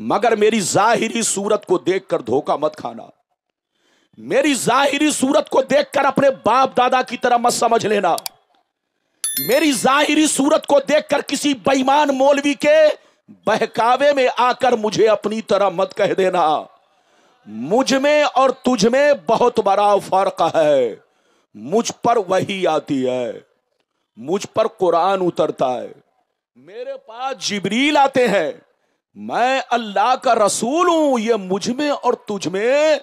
मगर मेरी जाहिरी सूरत को देखकर धोखा मत खाना मेरी जाहिरी सूरत को देखकर अपने बाप दादा की तरह मत समझ लेना मेरी जाहिरी सूरत को देखकर किसी बेईमान मौलवी के बहकावे में आकर मुझे अपनी तरह मत कह देना मुझ में और तुझ में बहुत बड़ा फर्क है मुझ पर वही आती है मुझ पर कुरान उतरता है मेरे पास जिबरील आते हैं मैं अल्लाह का रसूल हूं यह मुझ में और तुझ में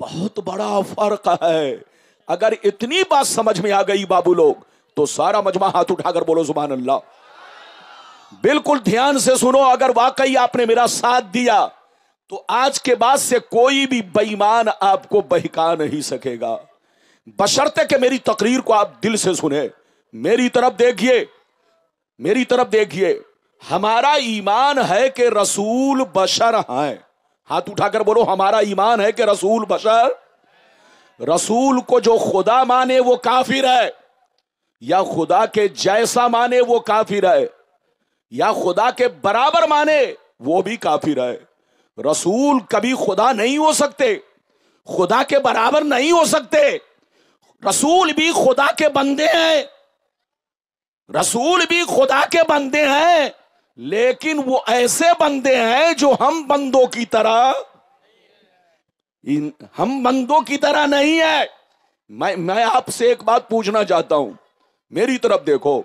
बहुत बड़ा फर्क है अगर इतनी बात समझ में आ गई बाबू लोग तो सारा मजमा हाथ उठाकर बोलो जुबान अल्लाह बिल्कुल ध्यान से सुनो अगर वाकई आपने मेरा साथ दिया तो आज के बाद से कोई भी बेईमान आपको बहका नहीं सकेगा बशर्ते के मेरी तकरीर को आप दिल से सुने मेरी तरफ देखिए मेरी तरफ देखिए हमारा ईमान है कि रसूल बशर हैं हाथ उठाकर बोलो हमारा ईमान है कि रसूल बशर रसूल को जो खुदा माने वो काफिर है या खुदा के जैसा माने वो काफिर है या खुदा के बराबर माने वो भी काफिर है रसूल कभी खुदा नहीं हो सकते खुदा के बराबर नहीं हो सकते रसूल भी खुदा के बंदे हैं रसूल भी खुदा के बंदे हैं लेकिन वो ऐसे बंदे हैं जो हम बंदों की तरह हम बंदों की तरह नहीं है मैं मैं आपसे एक बात पूछना चाहता हूं मेरी तरफ देखो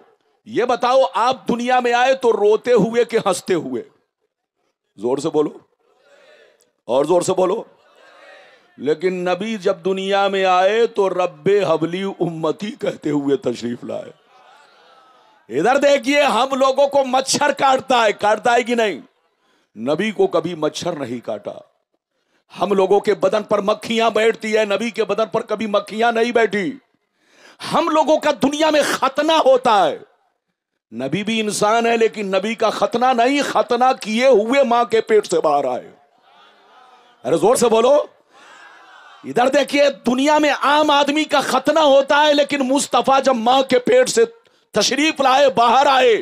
ये बताओ आप दुनिया में आए तो रोते हुए कि हंसते हुए जोर से बोलो और जोर से बोलो लेकिन नबी जब दुनिया में आए तो रब्बे हबली उम्मती कहते हुए तशरीफ लाए इधर देखिए हम लोगों को मच्छर काटता है काटता है कि नहीं नबी को कभी मच्छर नहीं काटा हम लोगों के बदन पर मक्खियां बैठती है नबी के बदन पर कभी मक्खियां नहीं बैठी हम लोगों का दुनिया में खतना होता है नबी भी इंसान है लेकिन नबी का खतना नहीं खतना किए हुए मां के पेट से बाहर आए अरे जोर से बोलो इधर देखिए दुनिया में आम आदमी का खतना होता है लेकिन मुस्तफा जब मां के पेट से तशरीफ लाए बाहर आए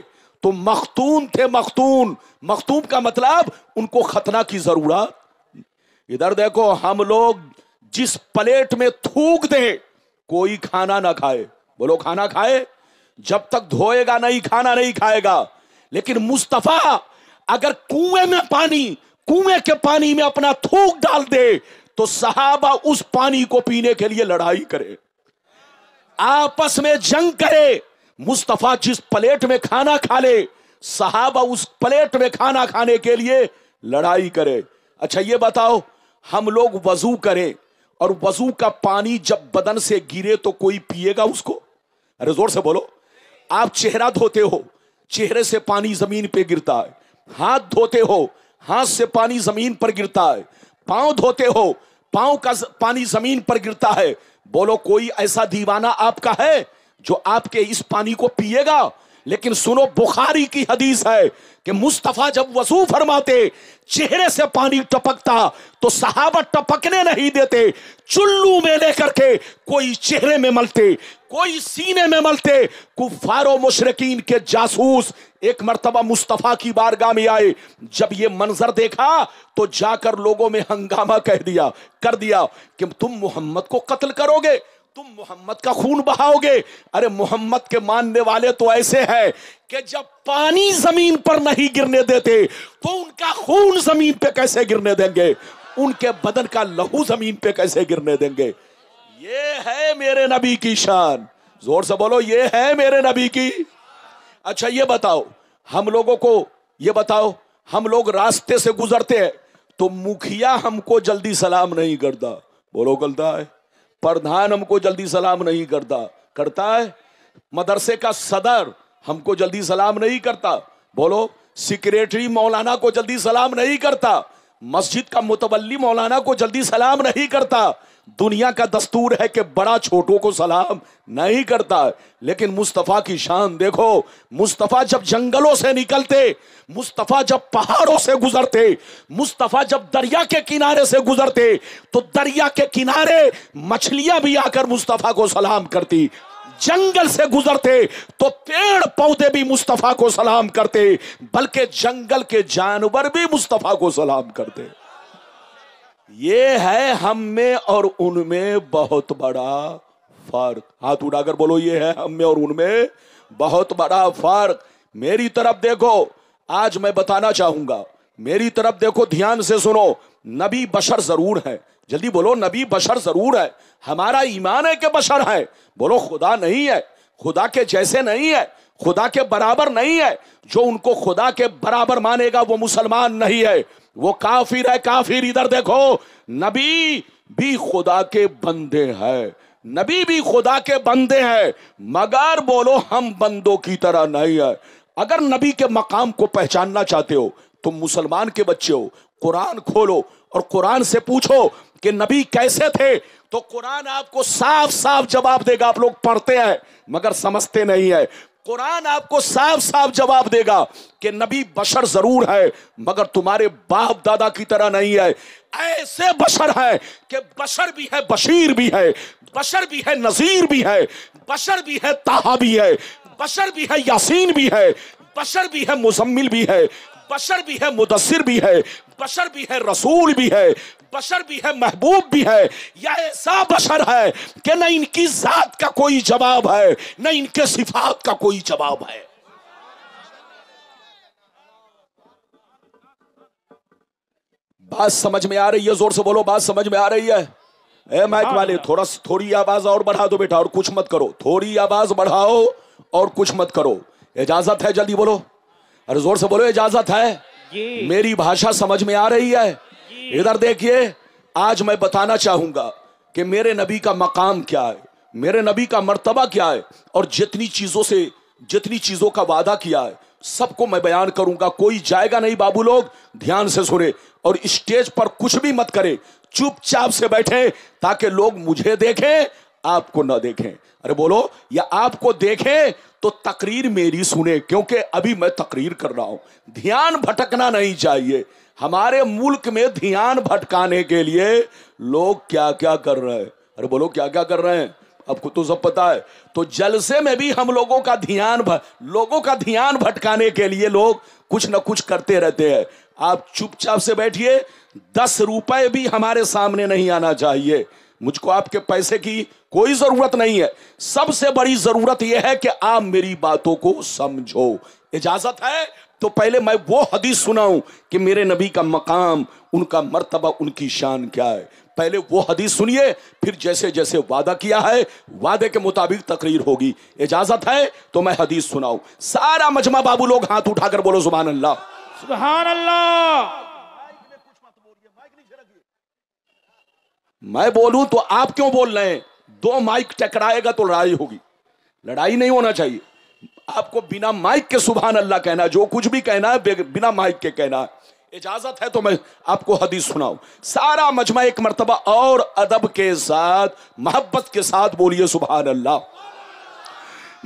तो मखतून थे मखतून मखतूम का मतलब उनको खतना की जरूरत इधर देखो हम लोग जिस प्लेट में थूक दें कोई खाना ना खाए बोलो खाना खाए जब तक धोएगा नहीं खाना नहीं खाएगा लेकिन मुस्तफा अगर कुएं में पानी कुएं के पानी में अपना थूक डाल दे तो सहाबा उस पानी को पीने के लिए लड़ाई करे आपस में जंग करे मुस्तफा जिस प्लेट में खाना खा ले साहबा उस प्लेट में खाना खाने के लिए लड़ाई करे अच्छा ये बताओ हम लोग वजू करें और वजू का पानी जब बदन से गिरे तो कोई पिएगा उसको अरे जोर से बोलो आप चेहरा धोते हो चेहरे से पानी जमीन पे गिरता है हाथ धोते हो हाथ से पानी जमीन पर गिरता है पांव धोते हो पांव का पानी जमीन पर गिरता है बोलो कोई ऐसा दीवाना आपका है जो आपके इस पानी को पिएगा लेकिन सुनो बुखारी की हदीस है कि मुस्तफा जब वसू फरमाते चेहरे से पानी टपकता तो सहाबा टपकने नहीं देते चुल्लू में लेकर के कोई चेहरे में मलते कोई सीने में मलते कुफारो मुशरकिन के जासूस एक मरतबा मुस्तफ़ा की बारगाह में आए जब ये मंजर देखा तो जाकर लोगों में हंगामा कह दिया कर दिया कि तुम मोहम्मद को कत्ल करोगे तुम मोहम्मद का खून बहाओगे अरे मोहम्मद के मानने वाले तो ऐसे हैं कि जब पानी जमीन पर नहीं गिरने देते तो उनका खून जमीन पे कैसे गिरने देंगे उनके बदन का लहू जमीन पे कैसे गिरने देंगे ये है मेरे नबी की शान जोर से बोलो ये है मेरे नबी की अच्छा ये बताओ हम लोगों को ये बताओ हम लोग रास्ते से गुजरते हैं तो मुखिया हमको जल्दी सलाम नहीं करता बोलो गलता है प्रधान हमको जल्दी सलाम नहीं करता करता है मदरसे का सदर हमको जल्दी सलाम नहीं करता बोलो सिक्रेटरी मौलाना को जल्दी सलाम नहीं करता मस्जिद का मुतवली मौलाना को जल्दी सलाम नहीं करता दुनिया का दस्तूर है कि बड़ा छोटों को सलाम नहीं करता लेकिन मुस्तफ़ा की शान देखो मुस्तफ़ा जब जंगलों से निकलते मुस्तफ़ा जब पहाड़ों से गुजरते मुस्तफ़ा जब दरिया के किनारे से गुजरते तो दरिया के किनारे मछलियां भी आकर मुस्तफ़ा को सलाम करती जंगल से गुजरते तो पेड़ पौधे भी मुस्तफ़ा को सलाम करते बल्कि जंगल के जानवर भी मुस्तफ़ा को सलाम करते ये है हम में और उनमें बहुत बड़ा फर्क हाथ उठाकर बोलो ये है हम में और उनमें बहुत बड़ा फर्क मेरी तरफ देखो आज मैं बताना चाहूंगा मेरी तरफ देखो ध्यान से सुनो नबी बशर जरूर है जल्दी बोलो नबी बशर जरूर है हमारा ईमान है कि बशर है बोलो खुदा नहीं है खुदा के जैसे नहीं है खुदा के बराबर नहीं है जो उनको खुदा के बराबर मानेगा वो मुसलमान नहीं है वो काफिर है काफिर इधर देखो नबी भी खुदा के बंदे हैं नबी भी खुदा के बंदे हैं मगर बोलो हम बंदों की तरह नहीं है अगर नबी के मकाम को पहचानना चाहते हो तुम तो मुसलमान के बच्चे हो कुरान खोलो और कुरान से पूछो कि नबी कैसे थे तो कुरान आपको साफ साफ जवाब देगा आप लोग पढ़ते हैं मगर समझते नहीं है कुरान आपको साफ साफ जवाब देगा कि नबी बशर जरूर है मगर तुम्हारे बाप दादा की तरह नहीं है ऐसे बशर है कि बशर भी है बशीर भी है बशर भी है नज़ीर भी है बशर भी है ताहा भी है बशर भी है यासीन भी है बशर भी है मुजम्मिल भी है बशर भी है मुदसर भी है बशर भी है रसूल भी है बशर भी है महबूब भी है यह ऐसा बशर है कि न इनकी ज़ात का कोई जवाब है न इनके सिफात का कोई जवाब है बात समझ में आ रही है जोर से बोलो बात समझ में आ रही है ए माइक हाँ। वाले थोड़ा थोड़ी आवाज और बढ़ा दो बेटा और कुछ मत करो थोड़ी आवाज बढ़ाओ और कुछ मत करो इजाजत है जल्दी बोलो अरे जोर से बोलो इजाजत है मेरी भाषा समझ में आ रही है इधर देखिए आज मैं बताना चाहूंगा कि मेरे नबी का मकाम क्या है मेरे नबी का मर्तबा क्या है और जितनी चीजों से जितनी चीजों का वादा किया है सबको मैं बयान करूंगा कोई जाएगा नहीं बाबू लोग ध्यान से सुने और स्टेज पर कुछ भी मत करें चुपचाप से बैठे ताकि लोग मुझे देखें आपको ना देखें अरे बोलो या आपको देखें तो तकरीर मेरी सुने क्योंकि अभी मैं तकरीर कर रहा हूं ध्यान भटकना नहीं चाहिए हमारे मुल्क में ध्यान भटकाने के लिए लोग क्या क्या कर रहे हैं अरे बोलो क्या क्या कर रहे हैं आपको तो सब पता है तो जलसे में भी हम लोगों का ध्यान लोगों का ध्यान भटकाने के लिए लोग कुछ ना कुछ करते रहते हैं आप चुपचाप से बैठिए दस रुपए भी हमारे सामने नहीं आना चाहिए मुझको आपके पैसे की कोई जरूरत नहीं है सबसे बड़ी जरूरत यह है कि आप मेरी बातों को समझो इजाजत है तो पहले मैं वो हदीस सुनाऊं कि मेरे नबी का मकाम उनका मर्तबा उनकी शान क्या है पहले वो हदीस सुनिए फिर जैसे जैसे वादा किया है वादे के मुताबिक तकरीर होगी इजाजत है तो मैं हदीस सुनाऊं सारा मजमा बाबू लोग हाथ उठाकर बोलो सुबह अल्लाह सुबह अल्लाह मैं बोलूं तो आप क्यों बोल रहे हैं दो माइक टकराएगा तो लड़ाई होगी लड़ाई नहीं होना चाहिए आपको बिना माइक के सुबहान अल्लाह कहना जो कुछ भी कहना है बिना माइक के कहना है इजाजत है तो मैं आपको हदीस सुनाऊं सारा मजमा एक मरतबा और अदब के साथ मोहब्बत के साथ बोलिए सुबहान अल्लाह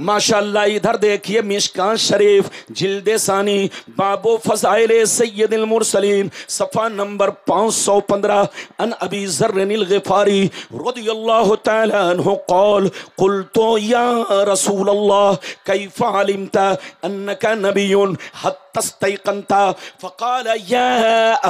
माशाल्लाह इधर देखिए मिशकान शरीफ जिल्द सानी बाबो फजाइल सैदिल मुरसलीन सफ़ा नंबर पाँच सौ पंद्रह अन अबी जर्रनिल गफ़ारी कौल कुल तो या रसूल अल्लाह कैफा अलिमता अन्नका नबीयुन हत्ता तस्तकनता फ़काल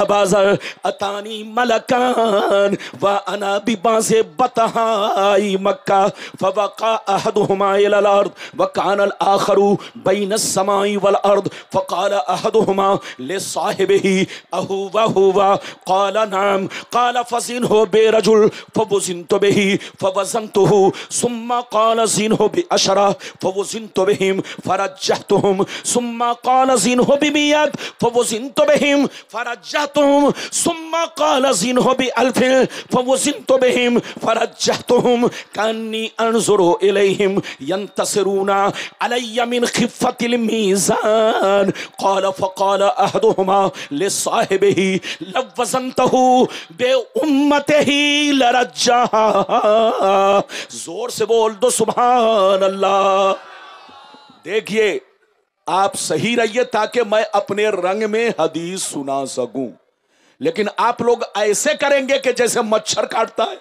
अबाजर अतानी मलकान व अना बिबा से बतहाई मक्का फ़बका अहद हमायल अर्द व कानल आखरू बैन समाई वल अर्द फ़काल अहद हमा ले साहिब ही अहू वहुआ काल नाम काल फसिन हो बेरजुल फ़बुसिन तो बेही फ़वजन तो हो सुम्मा काल जिन हो बे अशरा फ़वुसिन तो बेहिम फ़रजह तो हम सुम्मा काल जिन हो हो बियत फवजिन तो बहिम फरजा तुम सुम्मा काला जिन हो बी अल्फिन फवजिन तो बहिम फरजा तुम कानी अनजुर इलेहिम यंतसरूना अलैया मिन खिफतिल मीज़ान काला फकाला अहदुहुमा लिसाहिबिही लवजनतहु बे उम्मतिही लरज्जा जोर से बोल दो सुभान देखिए आप सही रहिए ताकि मैं अपने रंग में हदीस सुना सकूं लेकिन आप लोग ऐसे करेंगे कि जैसे मच्छर काटता है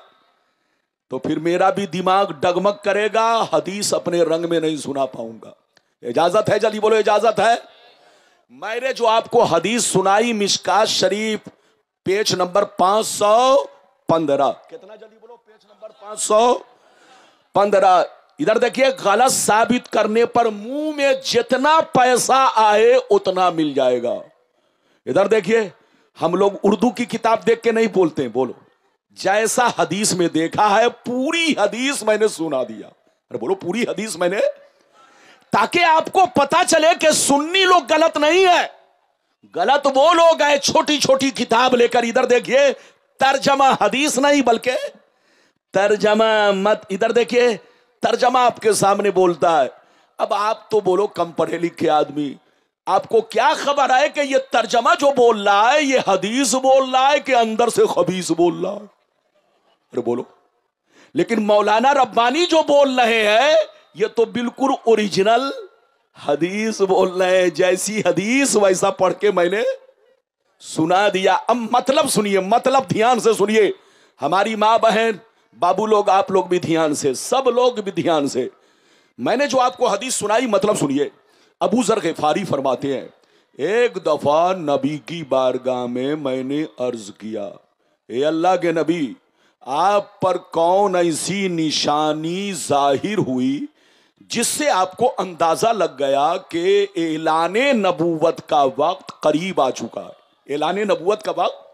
तो फिर मेरा भी दिमाग डगमग करेगा हदीस अपने रंग में नहीं सुना पाऊंगा इजाजत है जल्दी बोलो इजाजत है मैंने जो आपको हदीस सुनाई मिशकात शरीफ पेज नंबर पांच सौ पंद्रह कितना जल्दी बोलो पेज नंबर पांच सौ पंद्रह इधर देखिए गलत साबित करने पर मुंह में जितना पैसा आए उतना मिल जाएगा इधर देखिए हम लोग उर्दू की किताब देख के नहीं बोलते बोलो जैसा हदीस में देखा है पूरी हदीस मैंने सुना दिया अरे बोलो पूरी हदीस मैंने ताकि आपको पता चले कि सुन्नी लोग गलत नहीं है गलत वो लोग आए छोटी छोटी किताब लेकर इधर देखिए तर्जमा हदीस नहीं बल्कि तर्जमा मत इधर देखिए तर्जमा आपके सामने बोलता है अब आप तो बोलो कम पढ़े लिखे आदमी आपको क्या खबर है कि ये तर्जमा जो बोल रहा है ये हदीस बोल रहा है कि अंदर से खबीस बोल रहा है अरे बोलो लेकिन मौलाना रब्बानी जो बोल रहे हैं ये तो बिल्कुल ओरिजिनल हदीस बोल रहे हैं जैसी हदीस वैसा पढ़ के मैंने सुना दिया अब मतलब सुनिए मतलब ध्यान से सुनिए हमारी मां बहन बाबू लोग आप लोग भी ध्यान से सब लोग भी ध्यान से मैंने जो आपको हदीस सुनाई मतलब सुनिए अबू जर गफारी फरमाते हैं एक दफा नबी की बारगाह में मैंने अर्ज किया ए अल्लाह के नबी आप पर कौन ऐसी निशानी जाहिर हुई जिससे आपको अंदाजा लग गया कि एलान नबूवत का वक्त करीब आ चुका है एलान नबूवत का वक्त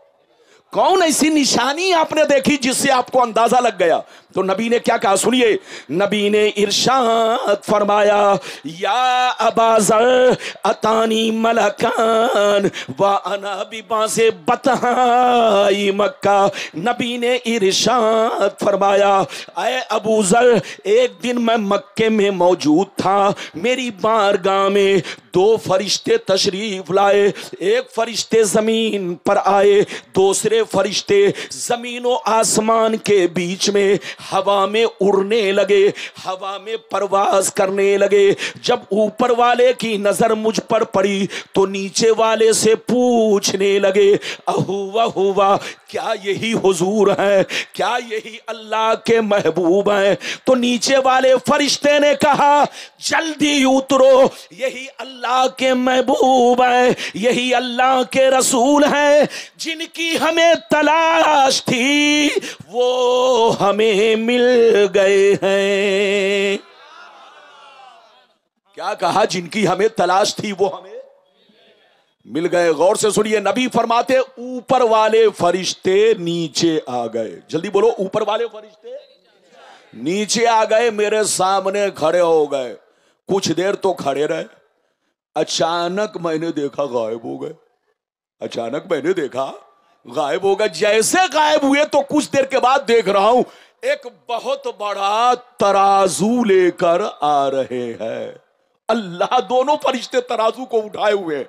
कौन ऐसी निशानी आपने देखी जिससे आपको अंदाजा लग गया तो नबी ने क्या कहा सुनिए नबी ने इरशाद फरमाया या अबाजर अतानी मलकान व अनाबिबा से बताई मक्का नबी ने इरशाद फरमाया अय अबूजर एक दिन मैं मक्के में मौजूद था मेरी बारगाह में दो फरिश्ते तशरीफ लाए एक फरिश्ते ज़मीन पर आए दूसरे फरिश्ते ज़मीन और आसमान के बीच में हवा में उड़ने लगे हवा में परवाज करने लगे जब ऊपर वाले की नज़र मुझ पर पड़ी तो नीचे वाले से पूछने लगे अहुआ हुआ क्या यही हुजूर हैं क्या यही अल्लाह के महबूब हैं तो नीचे वाले फरिश्ते ने कहा जल्दी उतरो यही अल्लाह के महबूब हैं यही अल्लाह के रसूल हैं जिनकी हमें तलाश थी वो हमें मिल गए हैं क्या कहा जिनकी हमें तलाश थी वो हमें मिल गए गौर से सुनिए नबी फरमाते ऊपर वाले फरिश्ते नीचे आ गए जल्दी बोलो ऊपर वाले फरिश्ते नीचे आ गए मेरे सामने खड़े हो गए कुछ देर तो खड़े रहे अचानक मैंने देखा गायब हो गए अचानक मैंने देखा गायब हो गए जैसे गायब हुए तो कुछ देर के बाद देख रहा हूं एक बहुत बड़ा तराजू लेकर आ रहे हैं अल्लाह दोनों फरिश्ते तराजू को उठाए हुए हैं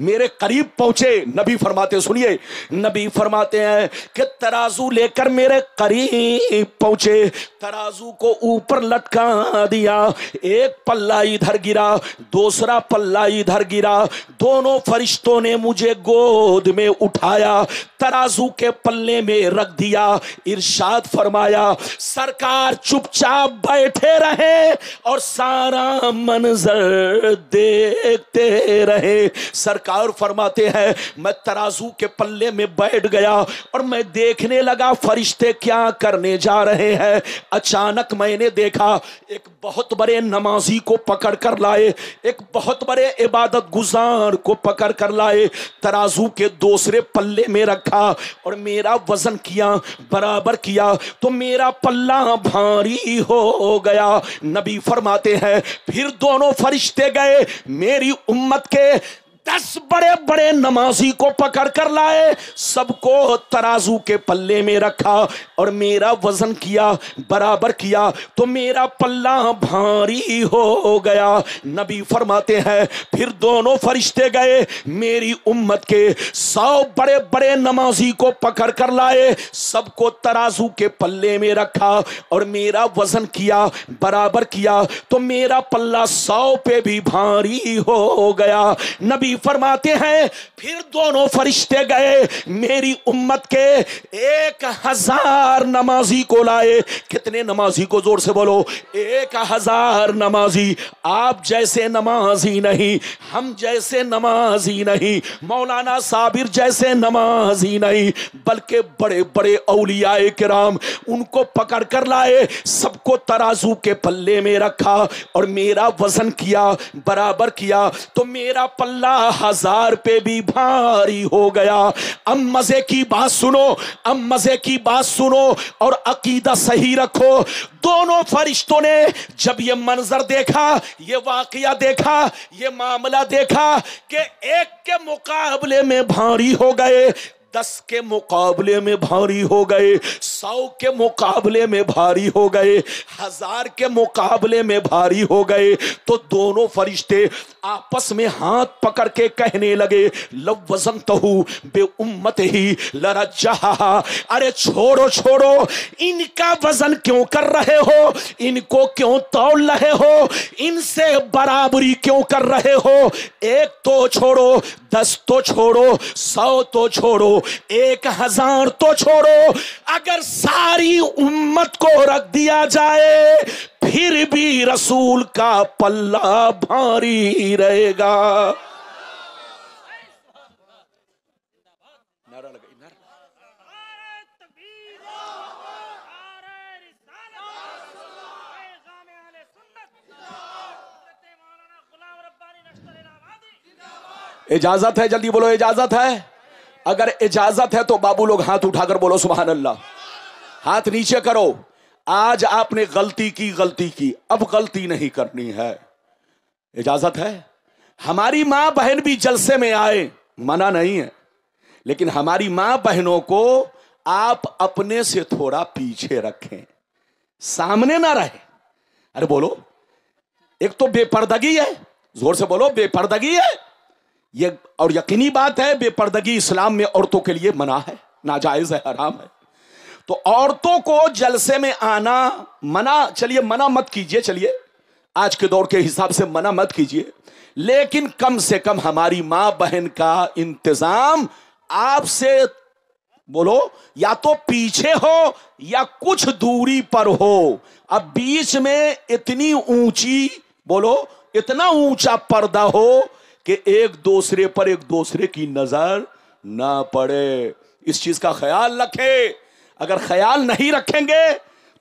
मेरे करीब पहुंचे नबी फरमाते सुनिए नबी फरमाते हैं कि तराजू लेकर मेरे करीब पहुंचे तराजू को ऊपर लटका दिया एक पल्ला इधर गिरा दूसरा पल्ला इधर गिरा दोनों फरिश्तों ने मुझे गोद में उठाया तराजू के पल्ले में रख दिया इरशाद फरमाया सरकार चुपचाप बैठे रहे और सारा मंजर देखते रहे सरकार सरकार फरमाते हैं मैं तराजू के पल्ले में बैठ गया और मैं देखने लगा फरिश्ते क्या करने जा रहे हैं अचानक मैंने देखा एक बहुत बड़े नमाजी को पकड़ कर लाए एक बहुत बड़े इबादत गुजार को पकड़ कर लाए तराजू के दूसरे पल्ले में रखा और मेरा वजन किया बराबर किया तो मेरा पल्ला भारी हो गया नबी फरमाते हैं फिर दोनों फरिश्ते गए मेरी उम्मत के दस बड़े बड़े नमाजी को पकड़ कर लाए सबको तराजू के पल्ले में रखा और मेरा वजन किया बराबर किया तो मेरा पल्ला भारी हो गया नबी फरमाते हैं फिर दोनों फरिश्ते गए मेरी उम्मत के सौ बड़े बड़े नमाजी को पकड़ कर लाए सबको तराजू के पल्ले में रखा और मेरा वजन किया बराबर किया तो मेरा पल्ला सौ पे भी भारी हो गया नबी नबी फरमाते हैं फिर दोनों फरिश्ते गए मेरी उम्मत के एक हजार नमाजी को लाए कितने नमाजी को जोर से बोलो एक हजार नमाजी आप जैसे नमाजी नहीं हम जैसे नमाजी नहीं मौलाना साबिर जैसे नमाजी नहीं बल्कि बड़े बड़े अलियाए कराम उनको पकड़ कर लाए सबको तराजू के पल्ले में रखा और मेरा वजन किया बराबर किया तो मेरा पल्ला हजार पे भी भारी हो गया अब मजे की बात सुनो अब मजे की बात सुनो और अकीदा सही रखो दोनों फरिश्तों ने जब ये मंजर देखा ये वाकया देखा ये मामला देखा कि एक के मुकाबले में भारी हो गए दस के मुकाबले में भारी हो गए सौ के मुकाबले में भारी हो गए हजार के मुकाबले में भारी हो गए तो दोनों फरिश्ते आपस में हाथ पकड़ के कहने लगे लव वजन तहू बे उम्मत ही लरा जहा अरे छोड़ो छोड़ो इनका वजन क्यों कर रहे हो इनको क्यों तौल रहे हो इनसे बराबरी क्यों कर रहे हो एक तो छोड़ो दस तो छोड़ो सौ तो छोड़ो एक हजार तो छोड़ो अगर सारी उम्मत को रख दिया जाए फिर भी रसूल का पल्ला भारी रहेगा इजाजत है जल्दी बोलो इजाजत है अगर इजाजत है तो बाबू लोग हाथ उठाकर बोलो सुबह अल्लाह हाथ नीचे करो आज आपने गलती की गलती की अब गलती नहीं करनी है इजाजत है हमारी मां बहन भी जलसे में आए मना नहीं है लेकिन हमारी मां बहनों को आप अपने से थोड़ा पीछे रखें सामने ना रहे अरे बोलो एक तो बेपर्दगी है जोर से बोलो बेपर्दगी है ये और यकीनी बात है बेपर्दगी इस्लाम में औरतों के लिए मना है नाजायज है हराम है तो औरतों को जलसे में आना मना चलिए मना मत कीजिए चलिए आज के दौर के हिसाब से मना मत कीजिए लेकिन कम से कम हमारी मां बहन का इंतजाम आपसे बोलो या तो पीछे हो या कुछ दूरी पर हो अब बीच में इतनी ऊंची बोलो इतना ऊंचा पर्दा हो कि एक दूसरे पर एक दूसरे की नजर ना पड़े इस चीज का ख्याल रखे अगर ख्याल नहीं रखेंगे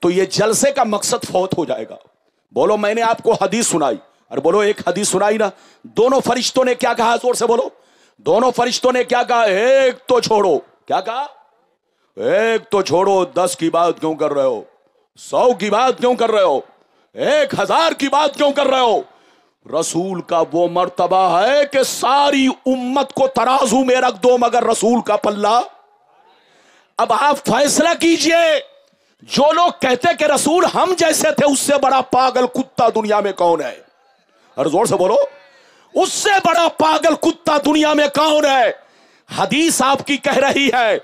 तो ये जलसे का मकसद फौत हो जाएगा बोलो मैंने आपको हदीस सुनाई और बोलो एक हदीस सुनाई ना दोनों फरिश्तों ने क्या कहा जोर से बोलो दोनों फरिश्तों ने क्या कहा एक तो छोड़ो क्या कहा एक तो छोड़ो दस की बात क्यों कर रहे हो सौ की बात क्यों कर रहे हो एक हजार की बात क्यों कर रहे हो रसूल का वो मर्तबा है कि सारी उम्मत को तराजू में रख दो मगर रसूल का पल्ला अब आप फैसला कीजिए जो लोग कहते कि रसूल हम जैसे थे उससे बड़ा पागल कुत्ता दुनिया में कौन है अरे जोर से बोलो उससे बड़ा पागल कुत्ता दुनिया में कौन है हदीस आपकी कह रही है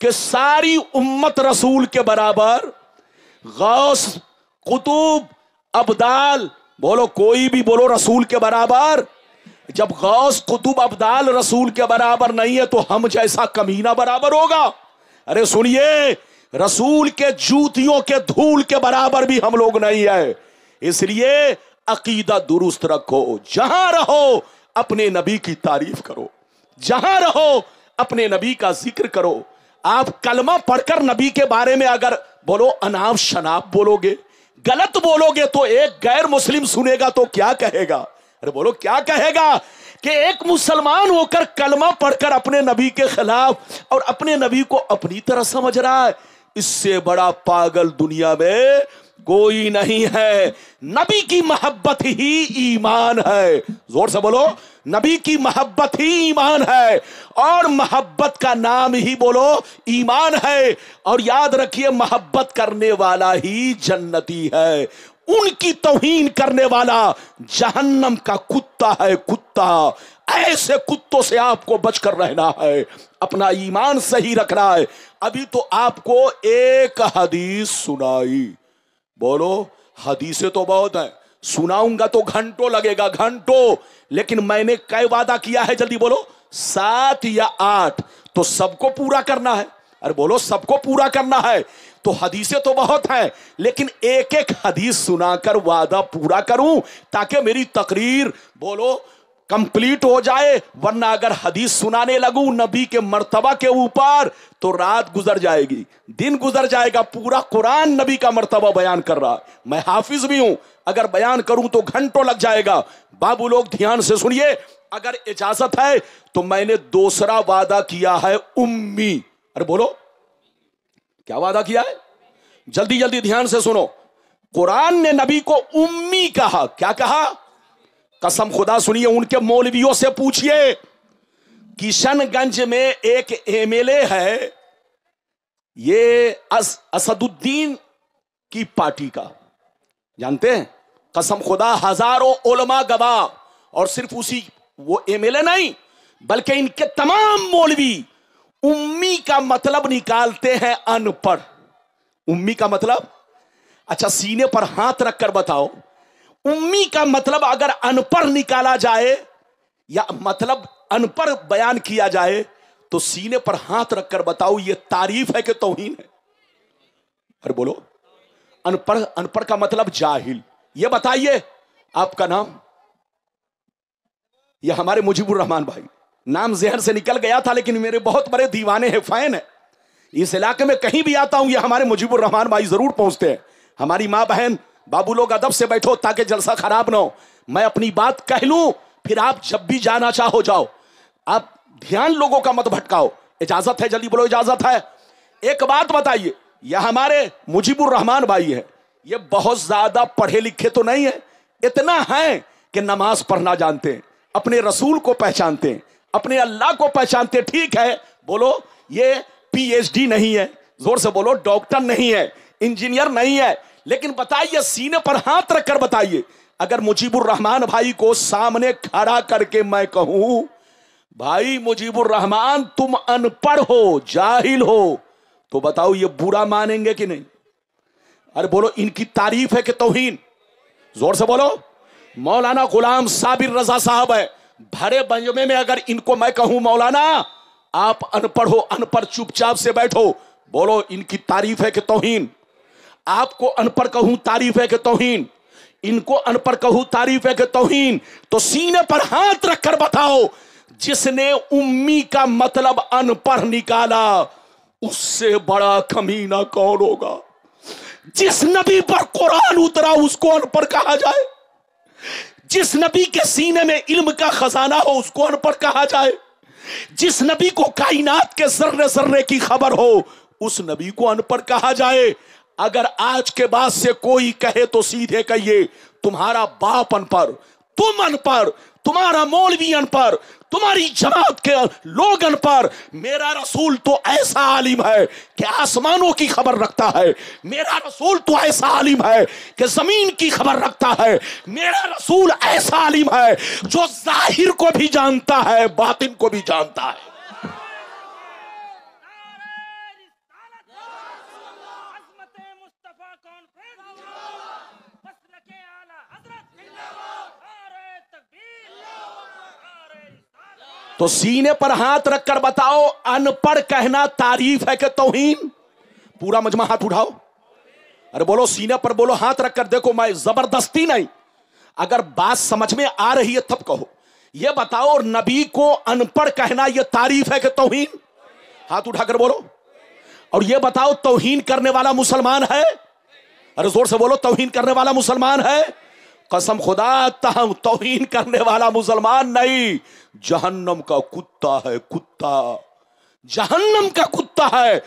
कि सारी उम्मत रसूल के बराबर गौस कुतुब अबदाल बोलो कोई भी बोलो रसूल के बराबर जब गौस कुतुब अब्दाल रसूल के बराबर नहीं है तो हम जैसा कमीना बराबर होगा अरे सुनिए रसूल के जूतियों के धूल के बराबर भी हम लोग नहीं है इसलिए अकीदा दुरुस्त रखो जहां रहो अपने नबी की तारीफ करो जहां रहो अपने नबी का जिक्र करो आप कलमा पढ़कर नबी के बारे में अगर बोलो अनाप शनाब बोलोगे गलत बोलोगे तो एक गैर मुस्लिम सुनेगा तो क्या कहेगा अरे बोलो क्या कहेगा कि एक मुसलमान होकर कलमा पढ़कर अपने नबी के खिलाफ और अपने नबी को अपनी तरह समझ रहा है इससे बड़ा पागल दुनिया में कोई नहीं है नबी की मोहब्बत ही ईमान है जोर से बोलो नबी की मोहब्बत ही ईमान है और मोहब्बत का नाम ही बोलो ईमान है और याद रखिए मोहब्बत करने वाला ही जन्नती है उनकी तोहीन करने वाला जहन्नम का कुत्ता है कुत्ता ऐसे कुत्तों से आपको बचकर रहना है अपना ईमान सही रखना है अभी तो आपको एक हदीस सुनाई बोलो हदीसे तो बहुत है सुनाऊंगा तो घंटों लगेगा घंटों लेकिन मैंने कई वादा किया है जल्दी बोलो सात या आठ तो सबको पूरा करना है अरे बोलो सबको पूरा करना है तो हदीसें तो बहुत हैं लेकिन एक एक हदीस सुनाकर वादा पूरा करूं ताकि मेरी तकरीर बोलो कंप्लीट हो जाए वरना अगर हदीस सुनाने लगू नबी के मर्तबा के ऊपर तो रात गुजर जाएगी दिन गुजर जाएगा पूरा कुरान नबी का मर्तबा बयान कर रहा है मैं हाफिज भी हूं अगर बयान करूं तो घंटों लग जाएगा बाबू लोग ध्यान से सुनिए अगर इजाजत है तो मैंने दूसरा वादा किया है उम्मी अरे बोलो क्या वादा किया है जल्दी जल्दी ध्यान से सुनो कुरान ने नबी को उम्मी कहा क्या कहा कसम खुदा सुनिए उनके मौलवियों से पूछिए किशनगंज में एक एमएलए है ये अस, असदुद्दीन की पार्टी का जानते हैं कसम खुदा हजारों ओलमा गवा और सिर्फ उसी वो एमएलए नहीं बल्कि इनके तमाम मौलवी उम्मी का मतलब निकालते हैं अनपढ़ उम्मी का मतलब अच्छा सीने पर हाथ रखकर बताओ उम्मी का मतलब अगर अनपढ़ निकाला जाए या मतलब अनपढ़ बयान किया जाए तो सीने पर हाथ रखकर बताओ ये तारीफ है कि तोहीन है अरे बोलो अनपढ़ अनपढ़ का मतलब जाहिल ये बताइए आपका नाम ये हमारे मुजीबुर रहमान भाई नाम जहर से निकल गया था लेकिन मेरे बहुत बड़े दीवाने हैं फैन है इस इलाके में कहीं भी आता हूं ये हमारे मुजीबुर रहमान भाई जरूर पहुंचते हैं हमारी मां बहन बाबू लोग अदब से बैठो ताकि जलसा खराब ना हो मैं अपनी बात कह लू फिर आप जब भी जाना चाहो जाओ आप ध्यान लोगों का मत भटकाओ इजाजत है जल्दी बोलो इजाजत है एक बात बताइए यह हमारे मुजीबुर रहमान भाई है ये बहुत ज्यादा पढ़े लिखे तो नहीं है इतना है कि नमाज पढ़ना जानते हैं अपने रसूल को पहचानते हैं अपने अल्लाह को पहचानते ठीक है बोलो ये पीएचडी नहीं है जोर से बोलो डॉक्टर नहीं है इंजीनियर नहीं है लेकिन बताइए सीने पर हाथ रखकर बताइए अगर मुजीबुर रहमान भाई को सामने खड़ा करके मैं कहूं भाई मुजीबुर रहमान तुम अनपढ़ हो जाहिल हो तो बताओ ये बुरा मानेंगे कि नहीं अरे बोलो इनकी तारीफ है कि तोहिन जोर से बोलो मौलाना गुलाम साबिर रजा साहब है भरे बंजमे में अगर इनको मैं कहूं मौलाना आप अनपढ़ हो अनपढ़ चुपचाप से बैठो बोलो इनकी तारीफ है कि तोहिन आपको अनपढ़ कहूं तारीफ है कि तोहीन इनको अनपढ़ कहूं तारीफ है कि तोहीन तो सीने पर हाथ रखकर बताओ जिसने उम्मी का मतलब अनपढ़ निकाला उससे बड़ा खमीना कौन होगा जिस नबी पर कुरान उतरा उसको अनपढ़ कहा जाए जिस नबी के सीने में इल्म का खजाना हो उसको अनपढ़ कहा जाए जिस नबी को कायनात के जर्रे जर्रे की खबर हो उस नबी को अनपढ़ कहा जाए अगर आज के बाद से कोई कहे तो सीधे कहिए तुम्हारा बाप अनपढ़ तुम अनपढ़ तुम्हारा मौलवी अनपढ़ तुम्हारी जमात के लोग अनपढ़ मेरा रसूल तो ऐसा आलिम है कि आसमानों की खबर रखता है मेरा रसूल तो ऐसा आलिम है कि जमीन की खबर रखता है मेरा रसूल ऐसा आलिम है जो जाहिर को भी जानता है बातिन को भी जानता है तो सीने पर हाथ रखकर बताओ अनपढ़ कहना तारीफ है कि तोहीन पूरा मजमा हाथ उठाओ अरे बोलो सीने पर बोलो हाथ रखकर देखो मैं जबरदस्ती नहीं अगर बात समझ में आ रही है तब कहो यह बताओ और नबी को अनपढ़ कहना यह तारीफ है कि तोहीन हाथ उठाकर बोलो और यह बताओ तोहीन करने वाला मुसलमान है अरे जोर से बोलो तोहीन करने वाला मुसलमान है कसम खुदा तोहिन करने वाला मुसलमान नहीं जहन्नम का कुत्ता है कुत्ता जहन्नम का कुत्ता है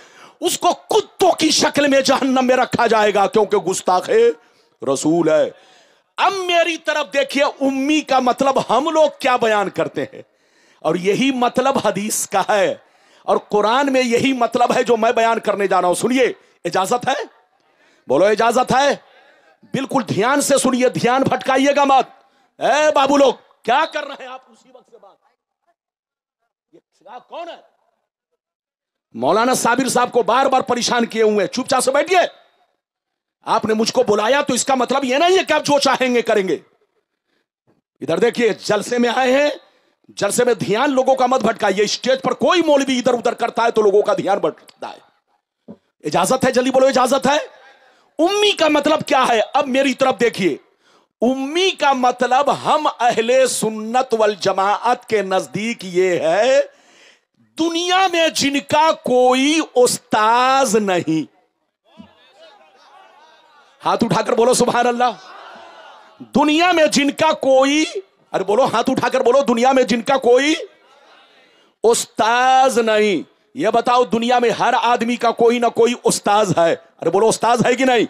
उसको कुत्तों की शक्ल में जहन्नम में रखा जाएगा क्योंकि गुस्ताखे रसूल है अब मेरी तरफ देखिए उम्मी का मतलब हम लोग क्या बयान करते हैं और यही मतलब हदीस का है और कुरान में यही मतलब है जो मैं बयान करने जा रहा हूं सुनिए इजाजत है बोलो इजाजत है बिल्कुल ध्यान से सुनिए ध्यान भटकाइएगा मत ऐ बाबू लोग क्या कर रहे हैं आप उसी वक्त से बात ये कौन है मौलाना साबिर साहब को बार बार परेशान किए हुए हैं चुपचाप से बैठिए आपने मुझको बुलाया तो इसका मतलब यह नहीं है कि आप जो चाहेंगे करेंगे इधर देखिए जलसे में आए हैं जलसे में ध्यान लोगों का मत भटकाइए स्टेज पर कोई मौलवी इधर उधर करता है तो लोगों का ध्यान भटकता है इजाजत है जल्दी बोलो इजाजत है उम्मी का मतलब क्या है अब मेरी तरफ देखिए उम्मी का मतलब हम अहले सुन्नत वल जमात के नजदीक ये है दुनिया में जिनका कोई उस्ताज नहीं हाथ उठाकर बोलो सुबह अल्लाह दुनिया में जिनका कोई अरे बोलो हाथ उठाकर बोलो दुनिया में जिनका कोई उस्ताज नहीं ये बताओ दुनिया में हर आदमी का कोई ना कोई उस्ताज है अरे बोलो उस्ताज है कि नहीं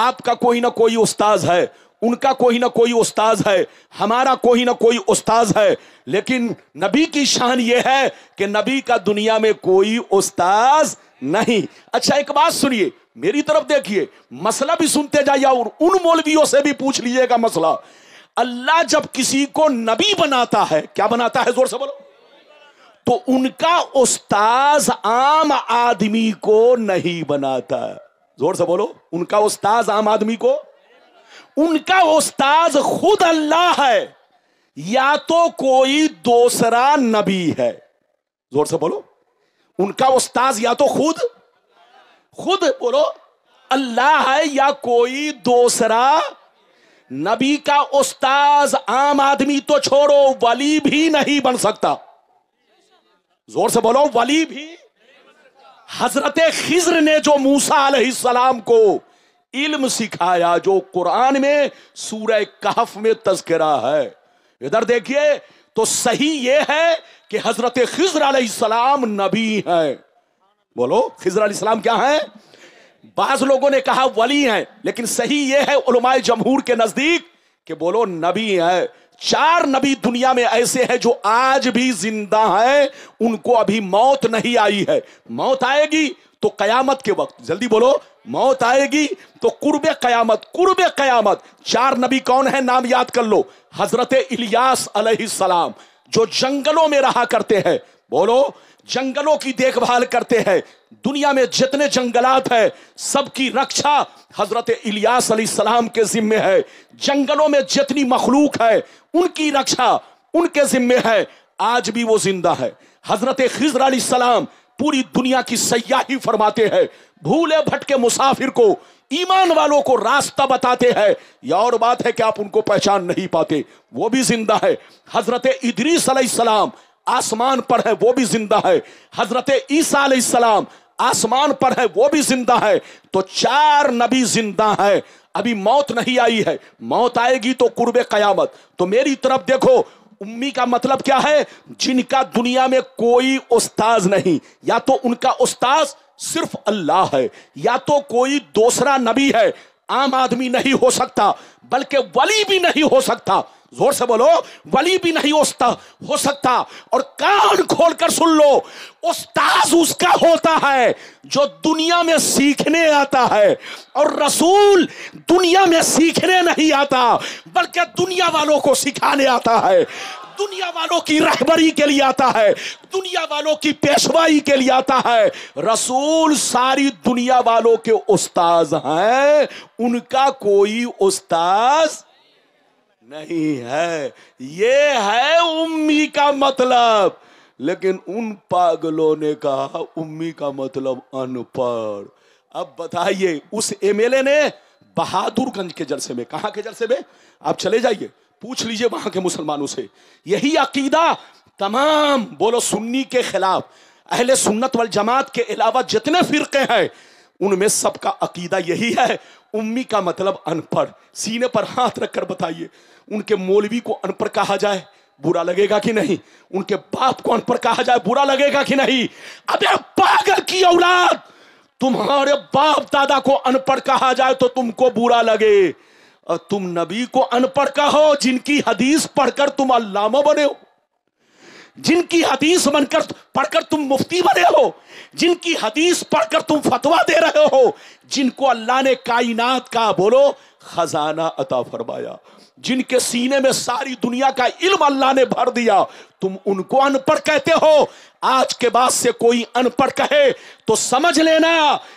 आपका कोई ना कोई उस्ताज है उनका कोई ना कोई उस्ताज है हमारा कोई ना कोई उस्ताज है लेकिन नबी की शान यह है कि नबी का दुनिया में कोई उस्ताज नहीं अच्छा एक बात सुनिए मेरी तरफ देखिए मसला भी सुनते जाइए और उन मौलवियों से भी पूछ लीजिएगा मसला अल्लाह जब किसी को नबी बनाता है क्या बनाता है जोर से बोलो तो उनका उस्ताज आम आदमी को नहीं बनाता जोर से बोलो उनका उस्ताज आम आदमी को उनका उस्ताज खुद अल्लाह है या तो कोई दूसरा नबी है जोर से बोलो उनका उस्ताज या तो खुद खुद बोलो अल्लाह है या कोई दूसरा नबी का उस्ताज आम आदमी तो छोड़ो वली भी नहीं बन सकता जोर से बोलो वली भी हजरत खिज्र ने जो मूसा सलाम को इल्म सिखाया जो कुरान में सूरह कहफ में तस्करा है इधर देखिए तो सही यह है कि हजरत खिज्र सलाम नबी हैं बोलो खिज्र सलाम क्या है बाज लोगों ने कहा वली हैं लेकिन सही यह है उलमाए जमहूर के नजदीक कि बोलो नबी है चार नबी दुनिया में ऐसे हैं जो आज भी जिंदा हैं उनको अभी मौत नहीं आई है मौत आएगी तो कयामत के वक्त जल्दी बोलो मौत आएगी तो कुर्ब कयामत कुर्ब कयामत चार नबी कौन है नाम याद कर लो हजरत इलियास सलाम जो जंगलों में रहा करते हैं बोलो जंगलों की देखभाल करते हैं दुनिया में जितने जंगलात है सबकी रक्षा हजरत इलियास सलाम के जिम्मे है जंगलों में जितनी मखलूक है उनकी रक्षा उनके जिम्मे है आज भी वो जिंदा है हजरत खिजर सलाम पूरी दुनिया की सयाही फरमाते हैं भूले भटके मुसाफिर को ईमान वालों को रास्ता बताते हैं यह और बात है कि आप उनको पहचान नहीं पाते वो भी जिंदा है हजरत इदरीस सलाम आसमान पर है वो भी जिंदा है हजरत ईसा सलाम आसमान पर है वो भी जिंदा है तो चार नबी जिंदा है अभी मौत नहीं आई है मौत आएगी तो कुर्बे कयामत तो मेरी तरफ देखो उम्मी का मतलब क्या है जिनका दुनिया में कोई उस्ताज नहीं या तो उनका उस्ताज सिर्फ अल्लाह है या तो कोई दूसरा नबी है आम आदमी नहीं हो सकता बल्कि वली भी नहीं हो सकता जोर से बोलो वली भी नहीं उस्ता हो सकता और कान खोल कर सुन लो उस्ताज उसका होता है जो दुनिया में सीखने आता है और रसूल दुनिया में सीखने नहीं आता बल्कि दुनिया वालों को सिखाने आता है दुनिया वालों की रहबरी के लिए आता है दुनिया वालों की पेशवाई के लिए आता है रसूल सारी दुनिया वालों के उस्ताज हैं उनका कोई उस्ताज नहीं है ये है उम्मी का मतलब लेकिन उन पागलों ने कहा उम्मी का मतलब अनपढ़ अब बताइए उस एमएलए ने बहादुरगंज के जलसे में कहा के जलसे में आप चले जाइए पूछ लीजिए वहां के मुसलमानों से यही अकीदा तमाम बोलो सुन्नी के खिलाफ अहले सुन्नत वाल जमात के अलावा जितने फिरके हैं उनमें सबका अकीदा यही है उम्मी का मतलब अनपढ़ सीने पर हाथ रखकर बताइए उनके मौलवी को अनपढ़ कहा जाए बुरा लगेगा कि नहीं उनके बाप को अनपढ़ कहा जाए बुरा लगेगा कि नहीं अबे पागल की औलाद तुम्हारे बाप दादा को अनपढ़ कहा जाए तो तुमको बुरा लगे और तुम नबी को अनपढ़ का हो जिनकी हदीस पढ़कर तुम अल्लामा बने हो जिनकी हदीस बनकर पढ़कर तुम मुफ्ती बने हो जिनकी हदीस पढ़कर तुम फतवा दे रहे हो जिनको अल्लाह ने कायनात का बोलो खजाना अता फरमाया जिनके सीने में सारी दुनिया का इल्म अल्लाह ने भर दिया तुम उनको अनपढ़ कहते हो आज के बाद से कोई अनपढ़ कहे तो समझ लेना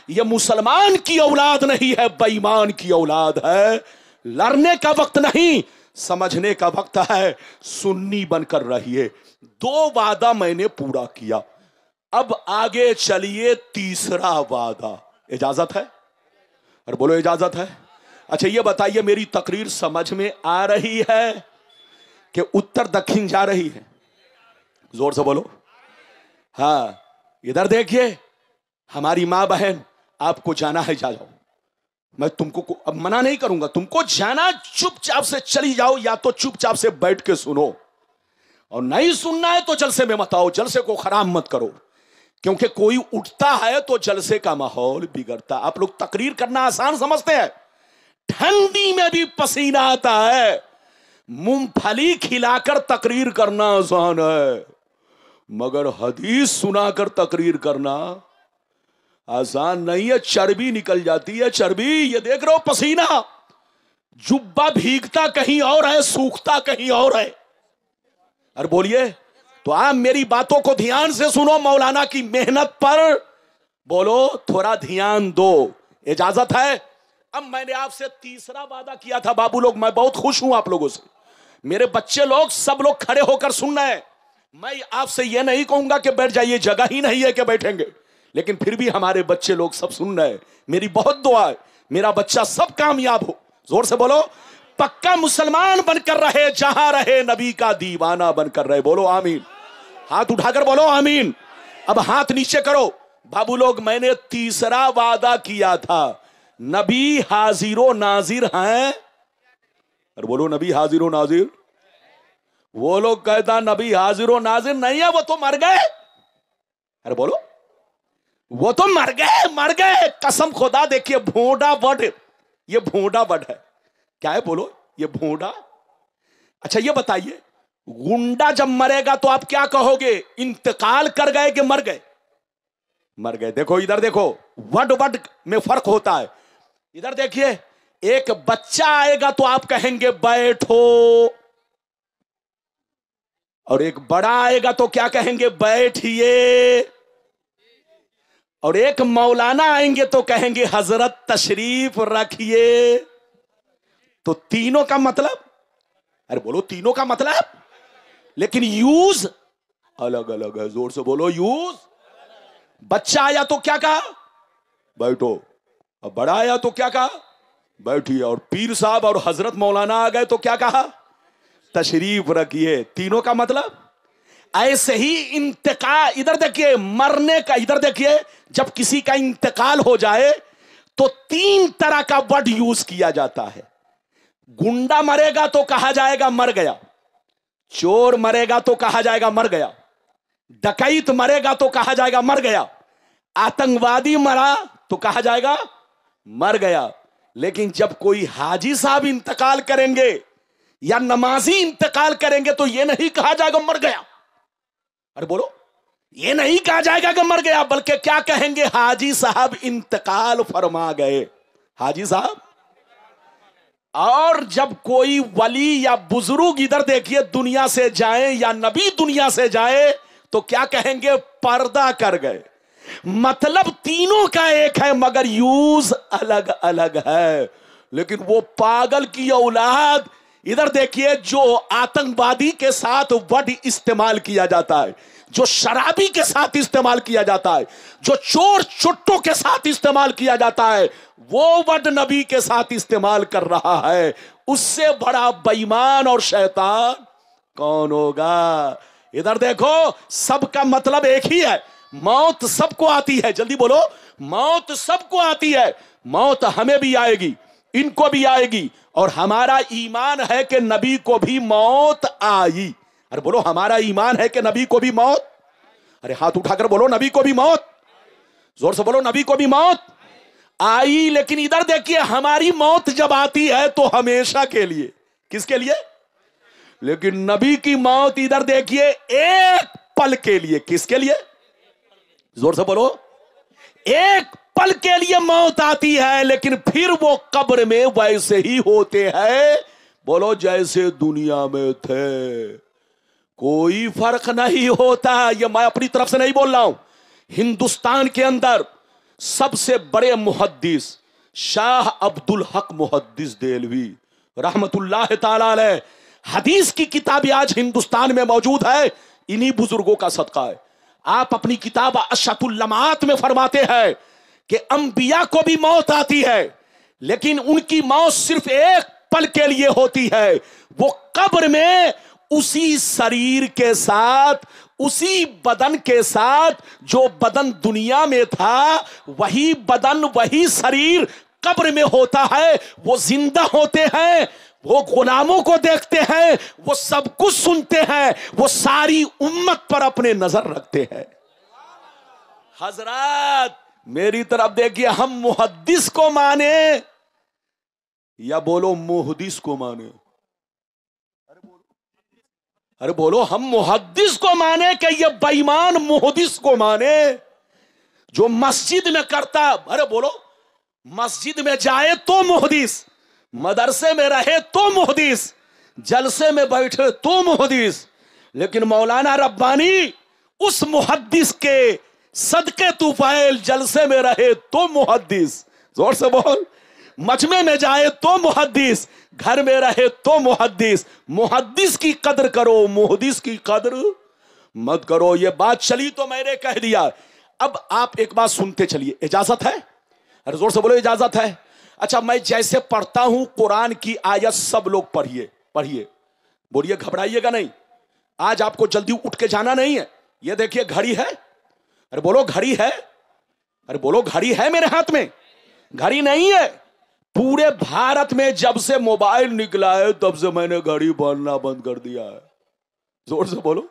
यह मुसलमान की औलाद नहीं है बेईमान की औलाद है लड़ने का वक्त नहीं समझने का वक्त है सुन्नी बनकर रहिए दो वादा मैंने पूरा किया अब आगे चलिए तीसरा वादा इजाजत है और बोलो इजाजत है अच्छा ये बताइए मेरी तकरीर समझ में आ रही है कि उत्तर दक्षिण जा रही है जोर से बोलो हाँ इधर देखिए हमारी मां बहन आपको जाना है जा जाओ मैं तुमको अब मना नहीं करूंगा तुमको जाना चुपचाप से चली जाओ या तो चुपचाप से बैठ के सुनो और नहीं सुनना है तो जलसे में मत आओ जलसे को खराब मत करो क्योंकि कोई उठता है तो जलसे का माहौल बिगड़ता आप लोग तकरीर करना आसान समझते हैं ठंडी में भी पसीना आता है मूंगफली खिलाकर तकरीर करना आसान है मगर हदीस सुनाकर तकरीर करना आसान नहीं है चर्बी निकल जाती है चर्बी ये देख रहे हो पसीना जुब्बा भीगता कहीं और है सूखता कहीं और है अरे बोलिए तो आप मेरी बातों को ध्यान से सुनो मौलाना की मेहनत पर बोलो थोड़ा ध्यान दो इजाजत है अब मैंने आपसे तीसरा वादा किया था बाबू लोग मैं बहुत खुश हूं आप लोगों से मेरे बच्चे लोग सब लोग खड़े होकर सुन रहे हैं मैं आपसे यह नहीं कहूंगा कि बैठ जाइए जगह ही नहीं है कि बैठेंगे लेकिन फिर भी हमारे बच्चे लोग सब सुन रहे हैं मेरी बहुत दुआ है मेरा बच्चा सब कामयाब हो जोर से बोलो पक्का मुसलमान बनकर रहे जहां रहे नबी का दीवाना बनकर रहे बोलो आमीन हाथ उठाकर बोलो आमीन अब हाथ नीचे करो बाबू लोग मैंने तीसरा वादा किया था नबी हाजिरो नाजिर हैं और बोलो नबी हाजिरो नाजिर वो लोग कहता नबी हाजिरो नाजिर नहीं है वो तो मर गए अरे बोलो वो तो मर गए मर गए कसम खुदा देखिए भोंडा वर्ड ये भोंडा वर्ड है क्या है बोलो ये भोंडा अच्छा ये बताइए गुंडा जब मरेगा तो आप क्या कहोगे इंतकाल कर गए कि मर गए मर गए देखो इधर देखो वड वड में फर्क होता है इधर देखिए एक बच्चा आएगा तो आप कहेंगे बैठो और एक बड़ा आएगा तो क्या कहेंगे बैठिए और एक मौलाना आएंगे तो कहेंगे हजरत तशरीफ रखिए तो तीनों का मतलब अरे बोलो तीनों का मतलब लेकिन यूज अलग अलग है जोर से बोलो यूज बच्चा आया तो क्या कहा बैठो अब बड़ा आया तो क्या कहा बैठिए और पीर साहब और हजरत मौलाना आ गए तो क्या कहा तशरीफ रखिए तीनों का मतलब ऐसे ही इंतकाल इधर देखिए मरने का इधर देखिए जब किसी का इंतकाल हो जाए तो तीन तरह का वर्ड यूज किया जाता है गुंडा मरेगा तो कहा जाएगा मर गया चोर मरेगा तो कहा जाएगा मर गया डकैत मरेगा तो कहा जाएगा मर गया आतंकवादी मरा तो कहा जाएगा मर गया लेकिन जब कोई हाजी साहब इंतकाल करेंगे या नमाजी इंतकाल करेंगे तो यह नहीं कहा जाएगा मर गया अरे बोलो ये नहीं कहा जाएगा कि मर गया बल्कि क्या कहेंगे हाजी साहब इंतकाल फरमा गए हाजी साहब और जब कोई वली या बुजुर्ग इधर देखिए दुनिया से जाए या नबी दुनिया से जाए तो क्या कहेंगे पर्दा कर गए मतलब तीनों का एक है मगर यूज अलग अलग है लेकिन वो पागल की औलाद इधर देखिए जो आतंकवादी के साथ वड इस्तेमाल किया जाता है जो शराबी के साथ इस्तेमाल किया जाता है जो चोर चुट्टों के साथ इस्तेमाल किया जाता है वो वड नबी के साथ इस्तेमाल कर रहा है उससे बड़ा बेईमान और शैतान कौन होगा इधर देखो सबका मतलब एक ही है मौत सबको आती है जल्दी बोलो मौत सबको आती है मौत हमें भी आएगी इनको भी आएगी और हमारा ईमान है कि नबी को भी मौत आई अरे बोलो हमारा ईमान है कि नबी को भी मौत अरे हाथ उठाकर बोलो नबी को भी मौत जोर से बोलो नबी को भी मौत आई लेकिन इधर देखिए हमारी मौत जब आती है तो हमेशा के लिए किसके लिए लेकिन नबी की मौत इधर देखिए एक पल के लिए किसके लिए जोर से बोलो एक पल के लिए मौत आती है लेकिन फिर वो कब्र में वैसे ही होते हैं बोलो जैसे दुनिया में थे कोई फर्क नहीं होता ये मैं अपनी तरफ से नहीं बोल रहा हूं हिंदुस्तान के अंदर सबसे बड़े मुहद्दिस शाह अब्दुल हक मुहद्दिस देलवी रहमतुल्लाह ताला हदीस की किताब आज हिंदुस्तान में मौजूद है इन्हीं बुजुर्गों का सदका है आप अपनी किताब अशतुल्लमात में फरमाते हैं कि अंबिया को भी मौत आती है लेकिन उनकी मौत सिर्फ एक पल के लिए होती है वो कब्र में उसी शरीर के साथ उसी बदन के साथ जो बदन दुनिया में था वही बदन वही शरीर कब्र में होता है वो जिंदा होते हैं वो गुलामों को देखते हैं वो सब कुछ सुनते हैं वो सारी उम्मत पर अपने नजर रखते हैं हजरत मेरी तरफ देखिए हम मुहदिस को माने या बोलो मुहदिस को माने अरे बोलो हम मुहदिस को माने कि ये बेईमान मुहदिस को माने जो मस्जिद में करता अरे बोलो मस्जिद में जाए तो मुहदिस मदरसे में रहे तो मुहदिस जलसे में बैठे तो मुहदिस लेकिन मौलाना रब्बानी उस मुहदिस के सदके तूफाइल जलसे में रहे तो मुहदीस जोर से बोल मजमे में जाए तो मुहदीस घर में रहे तो मुहदीस मुहदीस की कदर करो मुहदीस की कदर मत करो ये बात चली तो मैंने कह दिया अब आप एक बात सुनते चलिए इजाजत है अरे जोर से बोलो इजाजत है अच्छा मैं जैसे पढ़ता हूं कुरान की आयत सब लोग पढ़िए पढ़िए बोलिए घबराइएगा नहीं आज आपको जल्दी उठ के जाना नहीं है ये देखिए घड़ी है अरे बोलो घड़ी है अरे बोलो घड़ी है मेरे हाथ में घड़ी नहीं है पूरे भारत में जब से मोबाइल निकला है तब से मैंने घड़ी बांधना बंद कर दिया है जोर से बोलो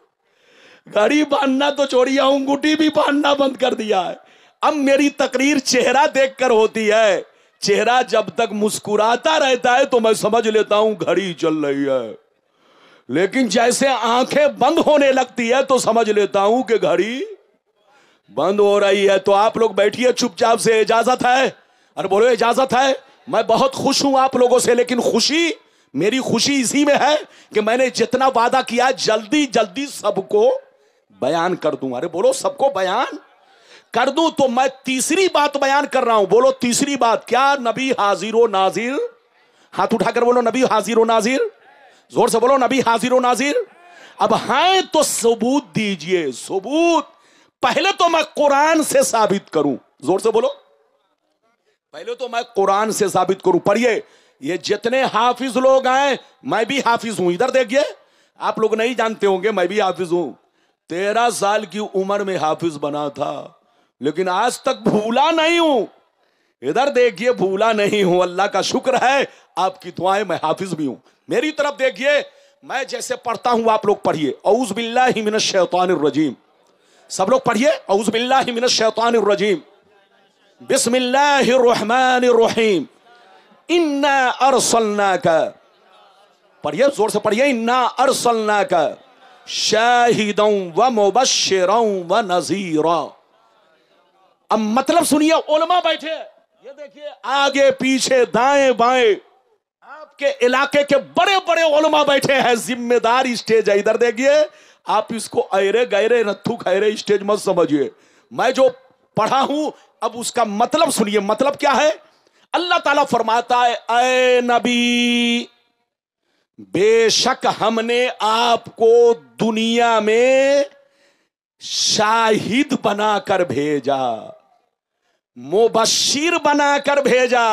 घड़ी बांधना तो छोड़िया अंगूठी भी बांधना बंद कर दिया है अब मेरी तकरीर चेहरा देखकर होती है चेहरा जब तक मुस्कुराता रहता है तो मैं समझ लेता हूं घड़ी चल रही है लेकिन जैसे आंखें बंद होने लगती है तो समझ लेता हूं कि घड़ी बंद हो रही है तो आप लोग बैठिए चुपचाप से इजाजत है अरे बोलो इजाजत है मैं बहुत खुश हूं आप लोगों से लेकिन खुशी मेरी खुशी इसी में है कि मैंने जितना वादा किया जल्दी जल्दी सबको बयान कर दूं अरे बोलो सबको बयान कर दूं तो मैं तीसरी बात बयान कर रहा हूं बोलो तीसरी बात क्या नबी हाजिर नाजिर हाथ उठाकर बोलो नबी हाजिर नाजिर जोर से बोलो नबी हाजिर नाजिर अब हाय तो सबूत दीजिए सबूत पहले तो मैं कुरान से साबित करूं जोर से बोलो पहले तो मैं कुरान से साबित करूं पढ़िए ये जितने हाफिज लोग आए मैं भी हाफिज हूं इधर देखिए आप लोग नहीं जानते होंगे मैं भी हाफिज हूं तेरह साल की उम्र में हाफिज बना था लेकिन आज तक भूला नहीं हूं इधर देखिए भूला नहीं हूं अल्लाह का शुक्र है आपकी दुआएं मैं हाफिज भी हूं मेरी तरफ देखिए मैं जैसे पढ़ता हूं आप लोग पढ़िए औज बिल्ला रजीम सब लोग पढ़िए औजबिल्लामिन शैतान रजीम इन्ना अरसलना का पढ़िए जोर से पढ़िए इन्ना अरसलना का शाहिद व मुबशर व नजीर अब मतलब सुनिए ओलमा बैठे ये देखिए आगे पीछे दाएं बाएं आपके इलाके के बड़े बड़े ओलमा बैठे हैं जिम्मेदार स्टेज है इधर देखिए आप इसको अरे गहरे नत्थू खैरे स्टेज मत समझिए मैं जो पढ़ा हूं अब उसका मतलब सुनिए मतलब क्या है अल्लाह ताला फरमाता है अय नबी बेशक हमने आपको दुनिया में शाहिद बनाकर भेजा मुबशिर बनाकर भेजा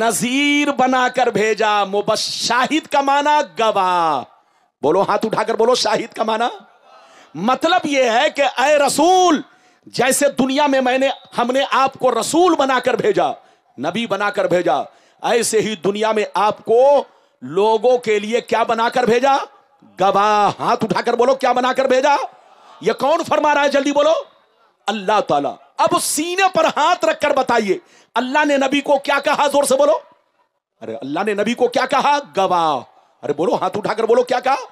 नजीर बनाकर भेजा मुबशाहिद का माना गवाह बोलो हाथ उठाकर बोलो शाहिद का माना मतलब यह है कि अय रसूल जैसे दुनिया में मैंने हमने आपको रसूल बनाकर भेजा नबी बनाकर भेजा ऐसे ही दुनिया में आपको लोगों के लिए क्या बनाकर भेजा गवाह हाथ उठाकर बोलो क्या बनाकर भेजा यह कौन फरमा रहा है जल्दी बोलो अल्लाह ताला अब सीने पर हाथ रखकर बताइए अल्लाह ने नबी को क्या कहा जोर से बोलो अरे अल्लाह ने नबी को क्या कहा गवाह अरे बोलो हाथ उठाकर बोलो क्या कहा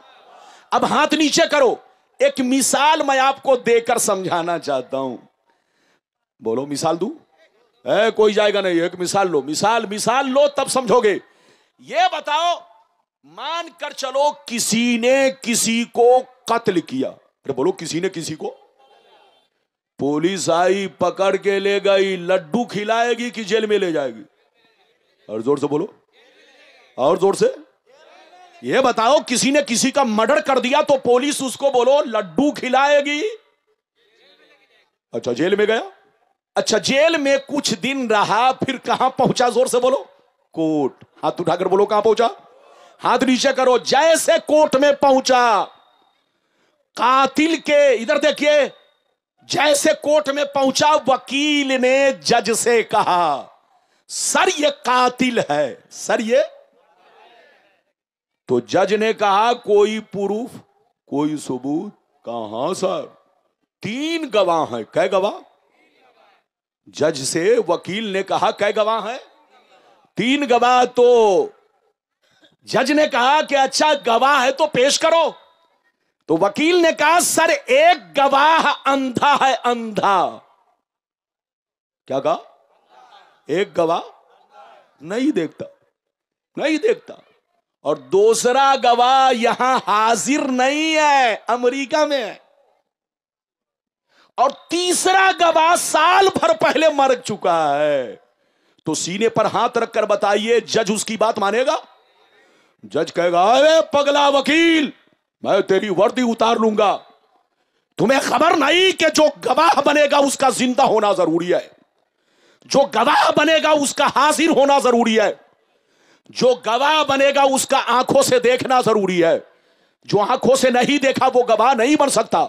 अब हाथ नीचे करो एक मिसाल मैं आपको देकर समझाना चाहता हूं बोलो मिसाल दू ए, कोई जाएगा नहीं एक मिसाल लो मिसाल मिसाल लो तब समझोगे ये बताओ मान कर चलो किसी ने किसी को कत्ल किया अरे बोलो किसी ने किसी को पुलिस आई पकड़ के ले गई लड्डू खिलाएगी कि जेल में ले जाएगी और जोर से बोलो और जोर से ये बताओ किसी ने किसी का मर्डर कर दिया तो पुलिस उसको बोलो लड्डू खिलाएगी अच्छा जेल में गया अच्छा जेल में कुछ दिन रहा फिर कहां पहुंचा जोर से बोलो कोर्ट हाथ उठाकर बोलो कहां पहुंचा हाथ नीचे करो जैसे कोर्ट में पहुंचा कातिल के इधर देखिए जैसे कोर्ट में पहुंचा वकील ने जज से कहा सर ये कातिल है सर ये तो जज ने कहा कोई प्रूफ कोई सबूत कहा सर तीन गवाह हैं कै गवाह जज से वकील ने कहा कै गवाह है तीन गवाह तो जज ने कहा कि अच्छा गवाह है तो पेश करो तो वकील ने कहा सर एक गवाह अंधा है अंधा क्या कहा एक गवाह नहीं देखता नहीं देखता और दूसरा गवाह यहां हाजिर नहीं है अमेरिका में और तीसरा गवाह साल भर पहले मर चुका है तो सीने पर हाथ रखकर बताइए जज उसकी बात मानेगा जज कहेगा अरे पगला वकील मैं तेरी वर्दी उतार लूंगा तुम्हें खबर नहीं कि जो गवाह बनेगा उसका जिंदा होना जरूरी है जो गवाह बनेगा उसका हाजिर होना जरूरी है जो गवाह बनेगा उसका आंखों से देखना जरूरी है जो आंखों से नहीं देखा वो गवाह नहीं बन सकता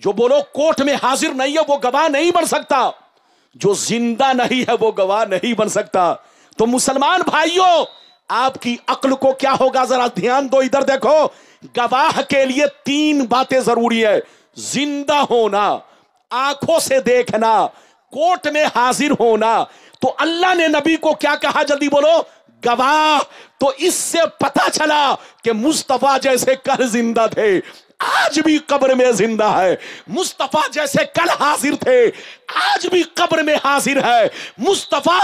जो बोलो कोर्ट में हाजिर नहीं है वो गवाह नहीं बन सकता जो जिंदा नहीं है वो गवाह नहीं बन सकता तो मुसलमान भाइयों आपकी अक्ल को क्या होगा जरा ध्यान दो इधर देखो गवाह के लिए तीन बातें जरूरी है जिंदा होना आंखों से देखना कोर्ट में हाजिर होना तो अल्लाह ने नबी को क्या कहा जल्दी बोलो गवाह तो इससे पता चला कि मुस्तफा जैसे कल जिंदा थे आज भी कब्र में जिंदा है मुस्तफा जैसे कल हाजिर थे आज भी कब्र में हाजिर है मुस्तफा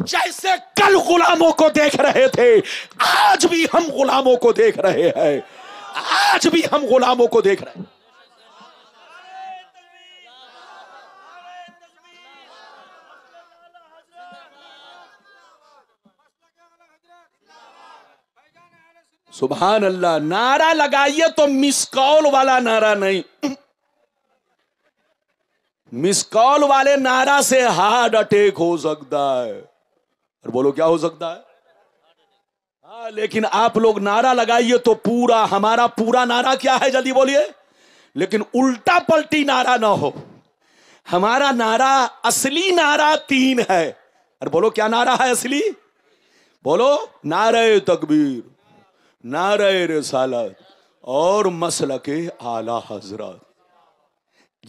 जैसे कल गुलामों को देख रहे थे आज भी हम गुलामों को देख रहे हैं आज भी हम गुलामों को देख रहे हैं सुबहान अल्लाह नारा लगाइए तो मिस कॉल वाला नारा नहीं मिस कॉल वाले नारा से हार्ट अटैक हो सकता है और बोलो क्या हो सकता है हाँ लेकिन आप लोग नारा लगाइए तो पूरा हमारा पूरा नारा क्या है जल्दी बोलिए लेकिन उल्टा पलटी नारा ना हो हमारा नारा असली नारा तीन है और बोलो क्या नारा है असली बोलो नारे तकबीर नारे रसालत और मसल के आला हजरत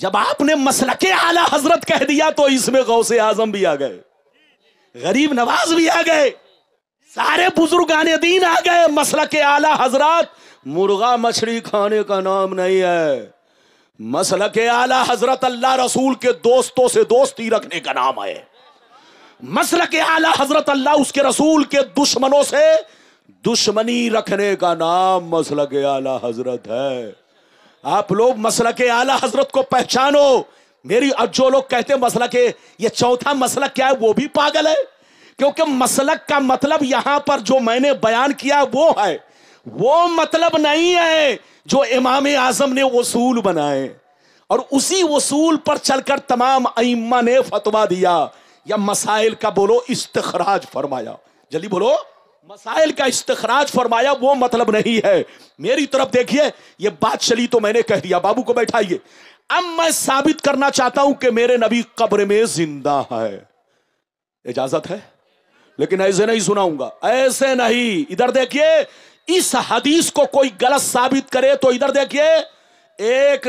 जब आपने मसल के आला हजरत कह दिया तो इसमें गौसे आजम भी आ गए गरीब नवाज भी आ गए सारे बुजुर्ग आने दीन आ गए मसल के आला हजरत मुर्गा मछली खाने का नाम नहीं है मसल के आला हजरत अल्लाह रसूल के दोस्तों से दोस्ती रखने का नाम है मसल के आला हजरत अल्लाह उसके रसूल के दुश्मनों से दुश्मनी रखने का नाम मसल के आला हजरत है आप लोग मसल के आला हजरत को पहचानो मेरी अब जो लोग कहते हैं के ये चौथा मसलक क्या है वो भी पागल है क्योंकि मसलक का मतलब यहां पर जो मैंने बयान किया वो है वो मतलब नहीं है जो इमाम आजम ने वसूल बनाए और उसी वसूल पर चलकर तमाम अइम्मा ने फतवा दिया या मसाइल का बोलो इस्तखराज फरमाया जल्दी बोलो मसाइल का इस्तखराज फरमाया वो मतलब नहीं है मेरी तरफ देखिए ये बात चली तो मैंने कह दिया बाबू को बैठाइए अब मैं साबित करना चाहता हूं कि मेरे नबी कब्र में जिंदा है इजाजत है लेकिन ऐसे नहीं सुनाऊंगा ऐसे नहीं इधर देखिए इस हदीस को कोई गलत साबित करे तो इधर देखिए एक